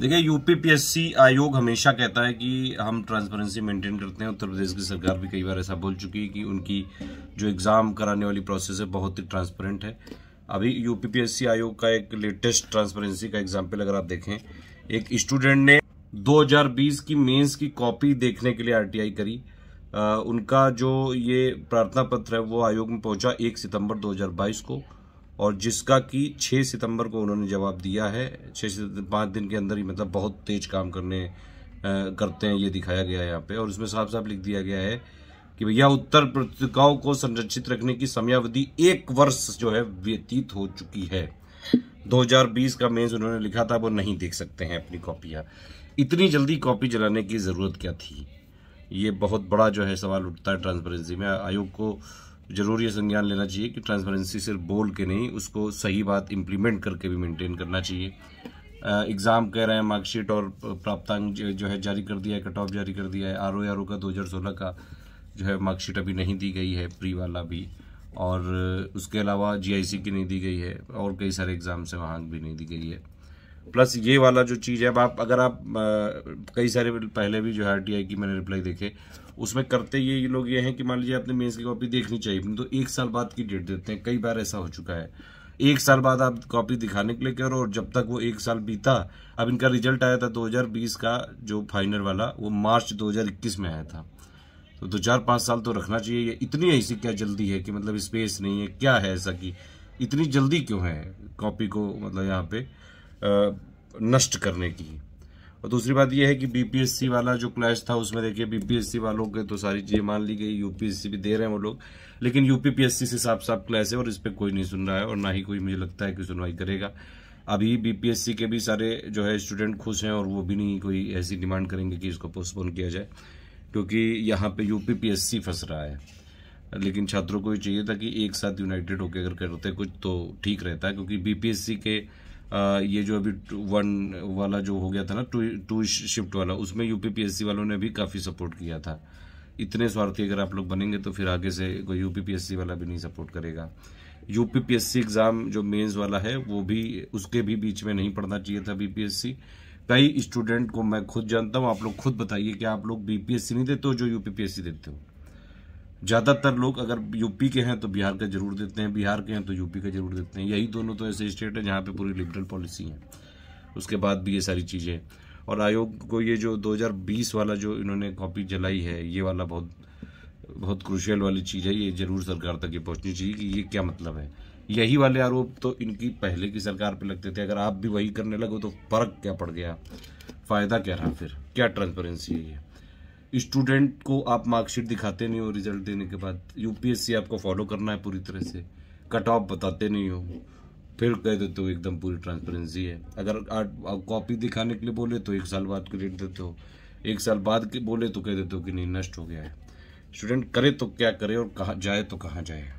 देखिए यूपीपीएससी आयोग हमेशा कहता है कि हम ट्रांसपेरेंसी मेंटेन करते हैं उत्तर प्रदेश की सरकार भी कई बार ऐसा बोल चुकी है कि उनकी जो एग्ज़ाम कराने वाली प्रोसेस है बहुत ही ट्रांसपेरेंट है अभी यूपीपीएससी आयोग का एक लेटेस्ट ट्रांसपेरेंसी का एग्जाम्पल अगर आप देखें एक स्टूडेंट ने 2020 की मेंस की कॉपी देखने के लिए आरटीआई करी आ, उनका जो ये प्रार्थना पत्र है वो आयोग में पहुंचा एक सितंबर 2022 को और जिसका कि 6 सितंबर को उन्होंने जवाब दिया है छः पाँच दिन के अंदर ही मतलब बहुत तेज काम करने आ, करते हैं ये दिखाया गया है यहाँ पे और उसमें साफ साफ लिख दिया गया है कि भैया उत्तर पत्रिकाओं को संरक्षित रखने की समयावधि एक वर्ष जो है व्यतीत हो चुकी है 2020 का मेज उन्होंने लिखा था वो नहीं देख सकते हैं अपनी कॉपियाँ इतनी जल्दी कॉपी जलाने की ज़रूरत क्या थी ये बहुत बड़ा जो है सवाल उठता है ट्रांसपेरेंसी में आयोग को ज़रूर ये संज्ञान लेना चाहिए कि ट्रांसपेरेंसी सिर्फ बोल के नहीं उसको सही बात इम्प्लीमेंट करके भी मेंटेन करना चाहिए एग्ज़ाम कह रहे हैं मार्कशीट और प्राप्तांक जो है जारी कर दिया है कट ऑफ जारी कर दिया है आर ओ आर ओ का दो हज़ार सोलह का जो है मार्कशीट अभी नहीं दी गई है प्री वाला भी और उसके अलावा जी आई सी की नहीं दी गई है और कई सारे एग्ज़ाम्स हैं वहाँ भी नहीं दी गई है प्लस ये वाला जो चीज़ है अब आप अगर आप कई सारे पहले भी जो है आर की मैंने रिप्लाई देखे उसमें करते ये लोग ये हैं कि मान लीजिए आपने मेन्स की कॉपी देखनी चाहिए तो एक साल बाद की डेट देते हैं कई बार ऐसा हो चुका है एक साल बाद आप कॉपी दिखाने के लिए करो और जब तक वो एक साल बीता अब इनका रिजल्ट आया था दो का जो फाइनल वाला वो मार्च दो में आया था तो दो चार पाँच साल तो रखना चाहिए ये इतनी ऐसी क्या जल्दी है कि मतलब स्पेस नहीं है क्या है ऐसा कि इतनी जल्दी क्यों है कॉपी को मतलब यहाँ पे नष्ट करने की और दूसरी बात यह है कि बीपीएससी वाला जो क्लैश था उसमें देखिए बीपीएससी वालों के तो सारी चीज़ें मान ली गई यूपीएससी भी दे रहे हैं वो लोग लेकिन यूपीपीएससी से साफ साफ क्लैश है और इस पर कोई नहीं सुन रहा है और ना ही कोई मुझे लगता है कि सुनवाई करेगा अभी बीपीएससी के भी सारे जो है स्टूडेंट खुश हैं और वो भी नहीं कोई ऐसी डिमांड करेंगे कि इसको पोस्टपोन किया जाए क्योंकि यहाँ पे यूपीपीएससी फंस रहा है लेकिन छात्रों को ये चाहिए था कि एक साथ यूनाइटेड होकर अगर करते कुछ तो ठीक रहता है क्योंकि बीपीएससी के ये जो अभी वन वाला जो हो गया था ना टू टू शिफ्ट वाला उसमें यूपीपीएससी वालों ने भी काफ़ी सपोर्ट किया था इतने स्वार्थी अगर आप लोग बनेंगे तो फिर आगे से कोई यूपीपीएससी वाला भी नहीं सपोर्ट करेगा यूपीपीएससी एग्ज़ाम जो मेंस वाला है वो भी उसके भी बीच में नहीं पढ़ना चाहिए था बीपीएससी कई स्टूडेंट को मैं खुद जानता हूँ आप लोग खुद बताइए कि आप लोग बीपीएससी नहीं देते हो जो यूपीपीएससी देते हो ज़्यादातर लोग अगर यूपी के हैं तो बिहार का जरूर देते हैं बिहार के हैं तो यूपी का जरूर देते हैं यही दोनों तो ऐसे स्टेट हैं जहाँ पे पूरी लिबरल पॉलिसी है उसके बाद भी ये सारी चीज़ें और आयोग को ये जो 2020 वाला जो इन्होंने कॉपी जलाई है ये वाला बहुत बहुत क्रुशियल वाली चीज़ है ये ज़रूर सरकार तक ये पहुँचनी चाहिए कि ये क्या मतलब है यही वाले आरोप तो इनकी पहले की सरकार पर लगते थे अगर आप भी वही करने लगो तो फ़र्क क्या पड़ गया फ़ायदा क्या रहा फिर क्या ट्रांसपेरेंसी है ये स्टूडेंट को आप मार्कशीट दिखाते नहीं हो रिजल्ट देने के बाद यूपीएससी आपको फॉलो करना है पूरी तरह से कट ऑफ बताते नहीं हो फिर कह देते हो एकदम पूरी ट्रांसपेरेंसी है अगर कॉपी दिखाने के लिए बोले तो एक साल बाद क्रेडिट देते हो एक साल बाद के बोले तो कह देते हो कि नहीं नष्ट हो गया है स्टूडेंट करे तो क्या करे और कहाँ जाए तो कहाँ जाए